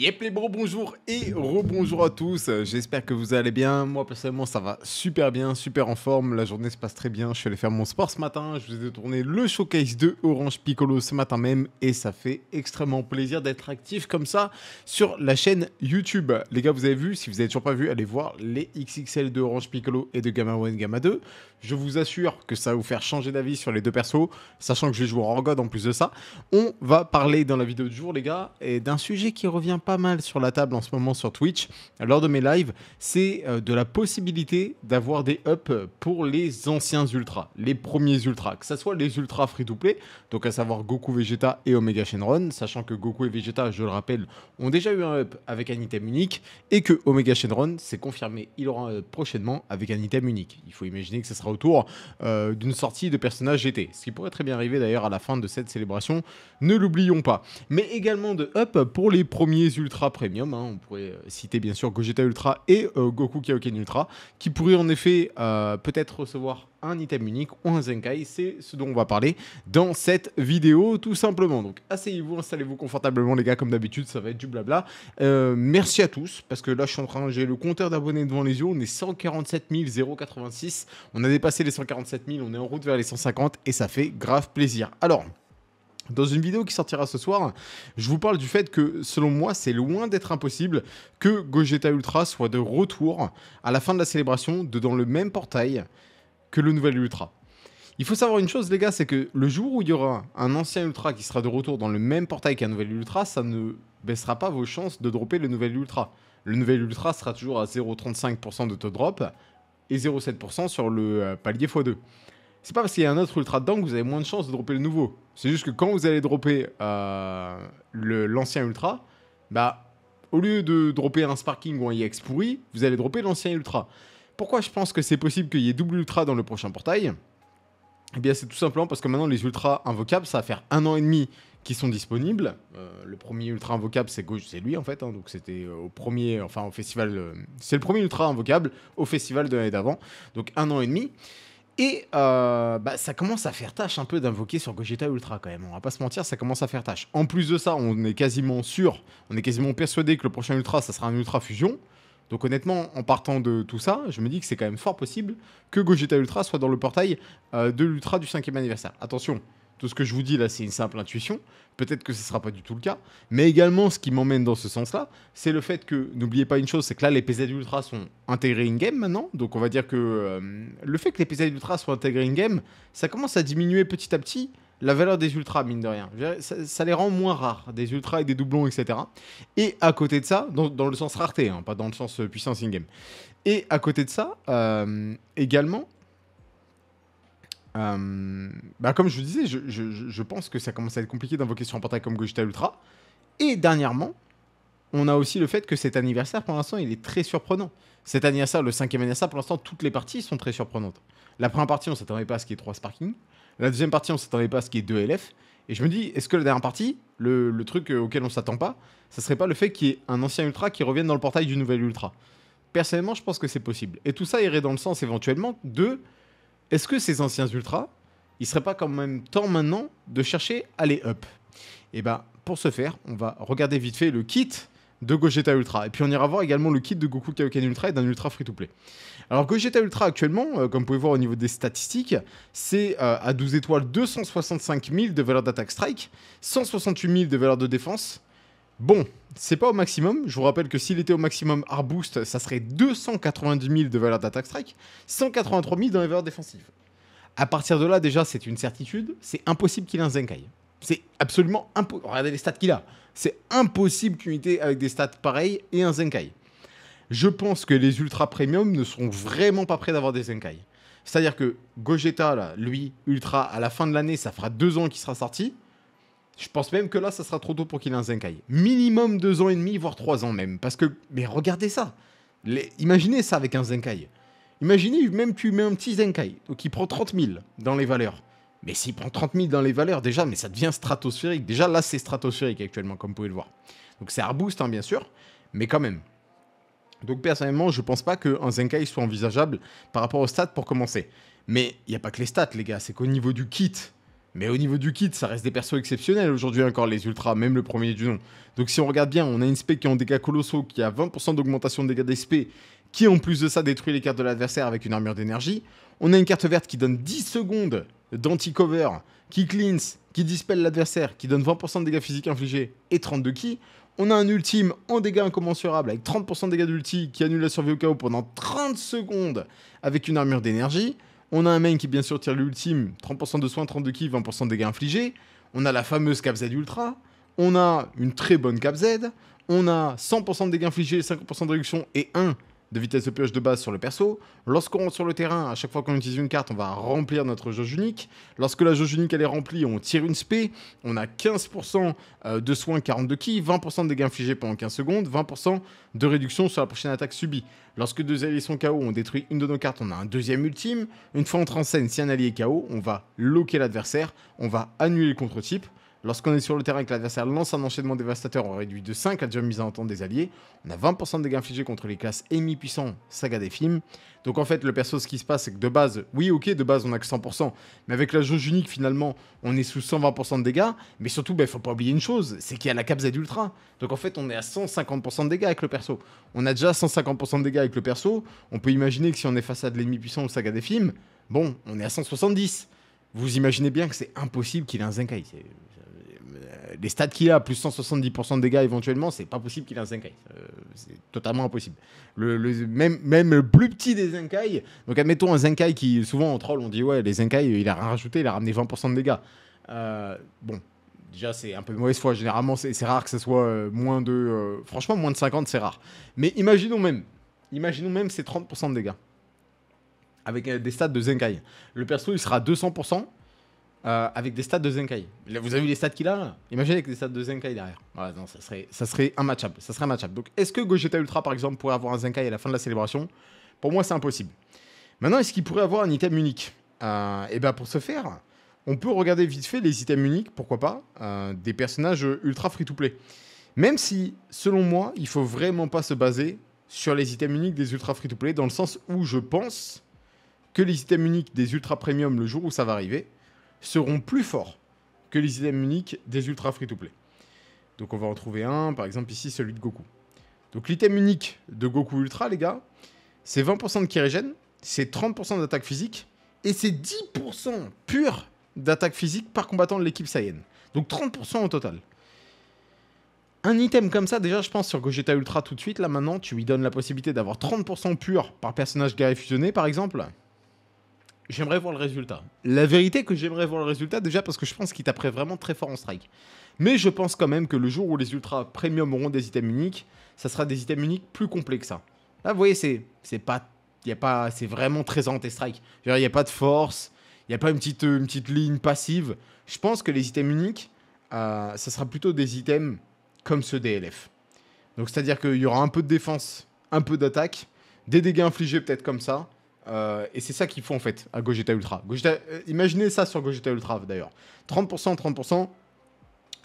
Yep les bro, bonjour et rebonjour à tous, j'espère que vous allez bien, moi personnellement ça va super bien, super en forme, la journée se passe très bien, je suis allé faire mon sport ce matin, je vous ai tourné le showcase de Orange Piccolo ce matin même et ça fait extrêmement plaisir d'être actif comme ça sur la chaîne YouTube. Les gars vous avez vu, si vous n'avez toujours pas vu, allez voir les XXL de Orange Piccolo et de Gamma 1 Gamma 2, je vous assure que ça va vous faire changer d'avis sur les deux persos, sachant que je vais joue en en plus de ça. On va parler dans la vidéo du jour les gars, et d'un sujet qui revient pas mal sur la table en ce moment sur Twitch, lors de mes lives, c'est euh, de la possibilité d'avoir des up pour les anciens ultras, les premiers ultras, que ce soit les ultras free-to-play, donc à savoir Goku, Vegeta et Omega Shenron, sachant que Goku et Vegeta, je le rappelle, ont déjà eu un up avec un item unique, et que Omega Shenron, s'est confirmé, il aura prochainement avec un item unique. Il faut imaginer que ce sera autour euh, d'une sortie de personnage GT, ce qui pourrait très bien arriver d'ailleurs à la fin de cette célébration, ne l'oublions pas. Mais également de up pour les premiers ultra premium. Hein. On pourrait euh, citer bien sûr Gogeta Ultra et euh, Goku Kaioken Ultra, qui pourraient en effet euh, peut-être recevoir un item unique ou un Zenkai. C'est ce dont on va parler dans cette vidéo, tout simplement. Donc asseyez-vous, installez-vous confortablement, les gars, comme d'habitude, ça va être du blabla. merci à tous, parce que là, je suis en train, j'ai le compteur d'abonnés devant les yeux. On est 147 086. On a dépassé les 147 000, on est en route vers les 150 et ça fait grave plaisir. Alors, dans une vidéo qui sortira ce soir, je vous parle du fait que, selon moi, c'est loin d'être impossible que Gogeta Ultra soit de retour à la fin de la célébration de dans le même portail que le nouvel Ultra. Il faut savoir une chose, les gars, c'est que le jour où il y aura un ancien Ultra qui sera de retour dans le même portail qu'un nouvel Ultra, ça ne baissera pas vos chances de dropper le nouvel Ultra. Le nouvel Ultra sera toujours à 0,35% de taux de drop et 0,7% sur le euh, palier x2 c'est pas parce qu'il y a un autre ultra dedans que vous avez moins de chances de dropper le nouveau. C'est juste que quand vous allez dropper euh, l'ancien ultra, bah, au lieu de dropper un Sparking ou un EX pourri, vous allez dropper l'ancien ultra. Pourquoi je pense que c'est possible qu'il y ait double ultra dans le prochain portail Eh bien, c'est tout simplement parce que maintenant, les ultras invocables, ça va faire un an et demi qui sont disponibles. Euh, le premier ultra invocable, c'est gauche, c'est lui en fait. Hein. donc c'était euh, au premier, enfin au festival, c'est le premier ultra invocable au festival de l'année d'avant. Donc un an et demi. Et euh, bah, ça commence à faire tâche un peu d'invoquer sur Gogeta Ultra quand même. On va pas se mentir, ça commence à faire tâche. En plus de ça, on est quasiment sûr, on est quasiment persuadé que le prochain Ultra, ça sera un Ultra Fusion. Donc honnêtement, en partant de tout ça, je me dis que c'est quand même fort possible que Gogeta Ultra soit dans le portail euh, de l'Ultra du 5 anniversaire. Attention, tout ce que je vous dis là, c'est une simple intuition. Peut-être que ce ne sera pas du tout le cas. Mais également, ce qui m'emmène dans ce sens-là, c'est le fait que, n'oubliez pas une chose, c'est que là, les PZ Ultra sont intégrés in-game maintenant. Donc on va dire que euh, le fait que les PZ Ultra soient intégrés in-game, ça commence à diminuer petit à petit la valeur des ultras, mine de rien. Ça, les rend moins rares, des ultras et des doublons, etc. Et à côté de ça, dans, le sens rareté, hein, pas dans le sens euh, puissance in-game. Et à côté de ça, euh, également, euh, bah, comme je vous disais, je, pense que ça commence à être compliqué d'invoquer sur un portail comme Gogeta Ultra. Et dernièrement, on a aussi le fait que cet anniversaire, pour l'instant, il est très surprenant. Cet anniversaire, le cinquième anniversaire, pour l'instant, toutes les parties sont très surprenantes. La première partie, on s'attendait pas à ce qu'il y ait 3 Sparking. La deuxième partie, on s'attendait pas à ce qu'il y ait 2 LF. Et je me dis, est-ce que la dernière partie, le, le truc euh, auquel on s'attend pas, ça serait pas le fait qu'il y ait un ancien Ultra qui revienne dans le portail du nouvel Ultra Personnellement, je pense que c'est possible. Et tout ça irait dans le sens éventuellement de est-ce que ces anciens ultras, il serait pas quand même temps maintenant de chercher à les up Et eh ben, pour ce faire, on va regarder vite fait le kit de Gogeta Ultra. Et puis on ira voir également le kit de Goku Kaioken Ultra et d'un Ultra Free to Play. Alors Gogeta Ultra actuellement, euh, comme vous pouvez voir au niveau des statistiques, c'est euh, à 12 étoiles 265 000 de valeur d'attaque strike, 168 000 de valeur de défense, Bon, c'est pas au maximum. Je vous rappelle que s'il était au maximum Arboost, ça serait 290 000 de valeur d'attaque strike, 183 000 dans les valeurs défensives. À partir de là, déjà, c'est une certitude. C'est impossible qu'il ait un Zenkai. C'est absolument impossible. Regardez les stats qu'il a. C'est impossible qu'une unité avec des stats pareilles et un Zenkai. Je pense que les ultra premium ne seront vraiment pas prêts d'avoir des Zenkai. C'est-à-dire que Gogeta, là, lui, ultra, à la fin de l'année, ça fera deux ans qu'il sera sorti. Je pense même que là, ça sera trop tôt pour qu'il ait un Zenkai. Minimum deux ans et demi, voire trois ans même. Parce que, mais regardez ça. Imaginez ça avec un Zenkai. Imaginez même tu mets un petit Zenkai, donc il prend 30 000 dans les valeurs. Mais s'il prend 30 000 dans les valeurs, déjà, mais ça devient stratosphérique. Déjà, là, c'est stratosphérique actuellement, comme vous pouvez le voir. Donc c'est arboost, hein, bien sûr, mais quand même. Donc personnellement, je pense pas qu'un Zenkai soit envisageable par rapport aux stats pour commencer. Mais il n'y a pas que les stats, les gars, c'est qu'au niveau du kit, mais au niveau du kit, ça reste des persos exceptionnels aujourd'hui encore, les Ultras, même le premier du nom. Donc si on regarde bien, on a une spec qui est en dégâts colossaux, qui a 20% d'augmentation de dégâts d'SP, qui en plus de ça détruit les cartes de l'adversaire avec une armure d'énergie. On a une carte verte qui donne 10 secondes d'anti-cover, qui cleanse, qui dispelle l'adversaire, qui donne 20% de dégâts physiques infligés et 32 ki. On a un ultime en dégâts incommensurables avec 30% de dégâts d'ulti qui annule la survie au chaos pendant 30 secondes avec une armure d'énergie. On a un main qui, bien sûr, tire l'ultime 30% de soins, de kills, 20% de dégâts infligés. On a la fameuse Cap Z Ultra. On a une très bonne Cap Z. On a 100% de dégâts infligés, 50% de réduction et 1 de vitesse de pioche de base sur le perso. Lorsqu'on rentre sur le terrain, à chaque fois qu'on utilise une carte, on va remplir notre jauge unique. Lorsque la jauge unique est remplie, on tire une spé. On a 15% euh, de soins 42 ki, 20% de dégâts infligés pendant 15 secondes, 20% de réduction sur la prochaine attaque subie. Lorsque deux alliés sont KO, on détruit une de nos cartes, on a un deuxième ultime. Une fois entre en scène, si un allié est KO, on va loquer l'adversaire, on va annuler le contre-type, Lorsqu'on est sur le terrain et que l'adversaire lance un enchaînement dévastateur, on réduit de 5 à déjà mise en temps des alliés. On a 20% de dégâts infligés contre les classes ennemis puissants, saga des films. Donc en fait, le perso, ce qui se passe, c'est que de base, oui, ok, de base, on a que 100%, mais avec la jauge unique, finalement, on est sous 120% de dégâts. Mais surtout, il ben, faut pas oublier une chose, c'est qu'il y a la cap Ultra. Donc en fait, on est à 150% de dégâts avec le perso. On a déjà 150% de dégâts avec le perso. On peut imaginer que si on est face à de l'ennemi puissant ou saga des films, bon, on est à 170. Vous imaginez bien que c'est impossible qu'il ait un Zenkai les euh, stats qu'il a, plus 170% de dégâts éventuellement, c'est pas possible qu'il ait un Zenkai. Euh, c'est totalement impossible. Le, même, même le plus petit des Zenkai, donc admettons un Zenkai qui, souvent en troll, on dit ouais, les Zenkai, il a rajouté, il a ramené 20% de dégâts. Euh, bon, déjà c'est un peu de mauvaise foi, généralement c'est rare que ce soit moins de... franchement, moins de 50, c'est rare. Mais imaginons même, imaginons même ces 30% de dégâts. Avec des stats de Zenkai. Le perso, il sera 200%. Euh, avec des stats de Zenkai. vous avez vu les stats qu'il a Imaginez avec des stats de Zenkai derrière. Voilà, non, ça serait, ça serait Ça serait Donc, est-ce que Gogeta Ultra, par exemple, pourrait avoir un Zenkai à la fin de la célébration Pour moi, c'est impossible. Maintenant, est-ce qu'il pourrait avoir un item unique Et euh, eh bien, pour ce faire, on peut regarder vite fait les items uniques, pourquoi pas, euh, des personnages ultra free-to-play. Même si, selon moi, il faut vraiment pas se baser sur les items uniques des ultra free-to-play, dans le sens où je pense que les items uniques des ultra premium, le jour où ça va arriver, seront plus forts que les items uniques des ultra free-to-play. Donc on va en trouver un, par exemple ici celui de Goku. Donc l'item unique de Goku Ultra, les gars, c'est 20% de Kirigen, c'est 30% d'attaque physique, et c'est 10% pur d'attaque physique par combattant de l'équipe Saiyan. Donc 30% au total. Un item comme ça, déjà, je pense, sur Gogeta Ultra tout de suite, là maintenant, tu lui donnes la possibilité d'avoir 30% pur par personnage guerrier fusionné, par exemple j'aimerais voir le résultat. La vérité que j'aimerais voir le résultat déjà parce que je pense qu'il taperait vraiment très fort en strike. Mais je pense quand même que le jour où les ultra premium auront des items uniques, ça sera des items uniques plus complets que hein. ça. Là, vous voyez, c'est c'est pas y a pas c'est vraiment très anti strike. Il n'y a pas de force, il n'y a pas une petite une petite ligne passive. Je pense que les items uniques, euh, ça sera plutôt des items comme ceux DLF. Donc c'est-à-dire qu'il y aura un peu de défense, un peu d'attaque, des dégâts infligés peut-être comme ça, euh, et c'est ça qu'il faut en fait à Gogeta Ultra. Euh, imaginez ça sur Gogeta Ultra d'ailleurs. 30%, 30%,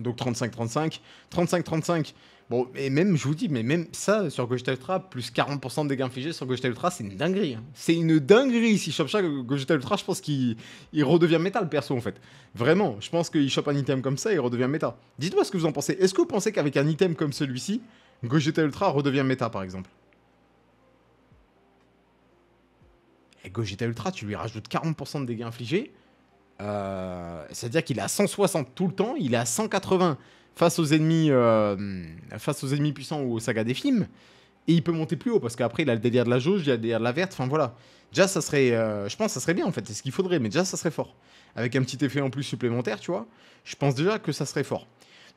donc 35, 35, 35, 35. Bon, et même, je vous dis, mais même ça sur Gogeta Ultra, plus 40% de dégâts infligés sur Gogeta Ultra, c'est une dinguerie. Hein. C'est une dinguerie. Si chope ça, Gogeta Ultra, je pense qu'il redevient méta le perso en fait. Vraiment, je pense qu'il chope un item comme ça, il redevient méta. Dites-moi ce que vous en pensez. Est-ce que vous pensez qu'avec un item comme celui-ci, Gogeta Ultra redevient méta par exemple Et Gogeta Ultra, tu lui rajoutes 40% de dégâts infligés. Euh, c'est-à-dire qu'il est à 160 tout le temps, il est à 180 face aux ennemis, euh, face aux ennemis puissants ou aux saga des films. Et il peut monter plus haut parce qu'après il a le délire de la jauge, il a le délire de la verte, enfin voilà. Déjà ça serait, euh, je pense que ça serait bien en fait, c'est ce qu'il faudrait, mais déjà ça serait fort. Avec un petit effet en plus supplémentaire, tu vois, je pense déjà que ça serait fort.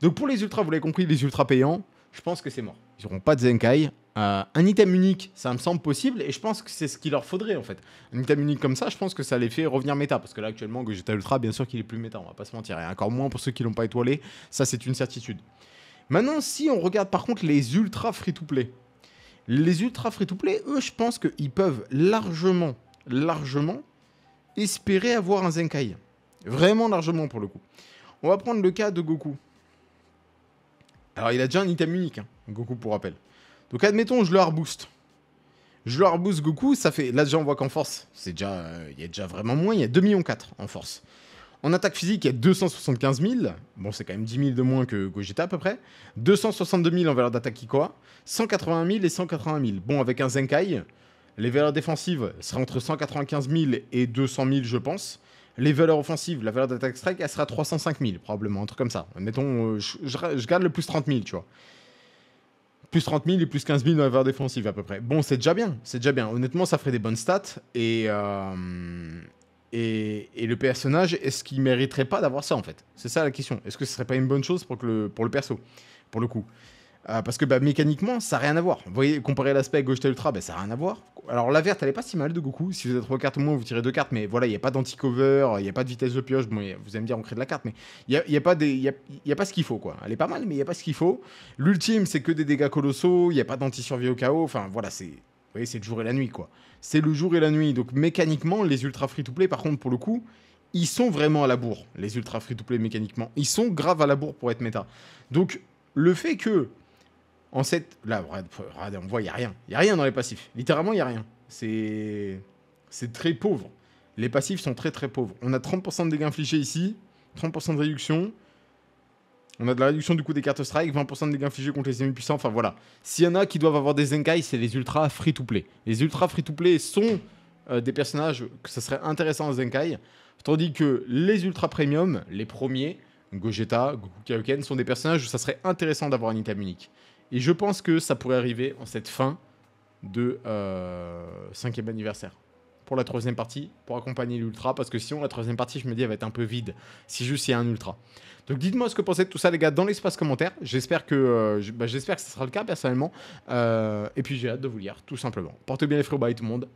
Donc pour les ultras, vous l'avez compris, les ultras payants, je pense que c'est mort. Ils n'auront pas de Zenkai, euh, un item unique, ça me semble possible, et je pense que c'est ce qu'il leur faudrait en fait. Un item unique comme ça, je pense que ça les fait revenir méta, parce que là actuellement, Gogeta Ultra, bien sûr qu'il est plus méta, on va pas se mentir, et encore moins pour ceux qui l'ont pas étoilé, ça c'est une certitude. Maintenant, si on regarde par contre les ultra free-to-play, les ultra free-to-play, eux, je pense qu'ils peuvent largement, largement espérer avoir un Zenkai. Vraiment largement pour le coup. On va prendre le cas de Goku. Alors, il a déjà un item unique, hein, Goku pour rappel. Donc admettons, je le rebooste. Je le rebooste Goku, ça fait... Là déjà on voit qu'en force, c'est déjà... Euh, il y a déjà vraiment moins, il y a 2,4 millions en force. En attaque physique, il y a 275 000. Bon, c'est quand même 10 000 de moins que Gogeta à peu près. 262 000 en valeur d'attaque Ikoa. 180 000 et 180 000. Bon, avec un Zenkai, les valeurs défensives seraient entre 195 000 et 200 000, je pense. Les valeurs offensives, la valeur d'attaque strike, elle sera 305 000, probablement, un truc comme ça. Mettons, euh, je, garde le plus 30 000, tu vois plus 30 000 et plus 15 000 dans la valeur défensive à peu près. Bon, c'est déjà bien, c'est déjà bien. Honnêtement, ça ferait des bonnes stats. Et, euh, et, le personnage, est-ce qu'il mériterait pas d'avoir ça en fait C'est ça la question. Est-ce que ce serait pas une bonne chose pour, le, pour le perso, pour le coup euh, parce que bah, mécaniquement, ça n'a rien à voir. Vous voyez, comparer l'aspect gauche ultra, bah, ça n'a rien à voir. Alors la verte, elle est pas si mal de Goku. Si vous avez trois cartes au moins, vous tirez deux cartes. Mais voilà, il n'y a pas d'anti-cover, il n'y a pas de vitesse de pioche. vous allez me dire, on crée de la carte, mais il n'y a, y a, pas pas ce qu'il faut, quoi. Elle est pas mal, mais il n'y a pas ce qu'il faut. L'ultime, c'est que des dégâts colossaux, il n'y a pas d'anti-survie au chaos. Enfin, voilà, c'est... Vous voyez, c'est le jour et la nuit, quoi. C'est le jour et la nuit. Donc mécaniquement, les ultra free-to-play, par contre, pour le coup, ils sont vraiment à la bourre, les ultra free-to-play mécaniquement. Ils sont grave à la bourre pour être méta. Donc le fait que en cette. Là, on voit, il n'y a rien. Il n'y a rien dans les passifs. Littéralement, il n'y a rien. C'est. C'est très pauvre. Les passifs sont très très pauvres. On a 30% de dégâts infligés ici, 30% de réduction. On a de la réduction du coût des cartes strike, 20% de dégâts infligés contre les ennemis puissants. Enfin voilà. S'il y en a qui doivent avoir des Zenkai, c'est les ultra free to play. Les ultra free to play sont euh, des personnages que ça serait intéressant en Zenkai. Tandis que les ultra premium, les premiers, Gogeta, Goku Kaioken, sont des personnages où ça serait intéressant d'avoir un item unique. Et je pense que ça pourrait arriver en cette fin de euh, cinquième anniversaire pour la troisième partie, pour accompagner l'ultra, parce que sinon la troisième partie, je me dis, elle va être un peu vide, si juste il y a un ultra. Donc dites-moi ce que pensez de tout ça, les gars, dans l'espace commentaire. J'espère que, euh, bah, j'espère que ce sera le cas, personnellement. Euh, et puis j'ai hâte de vous lire, tout simplement. Portez bien les frérots, bye tout le monde.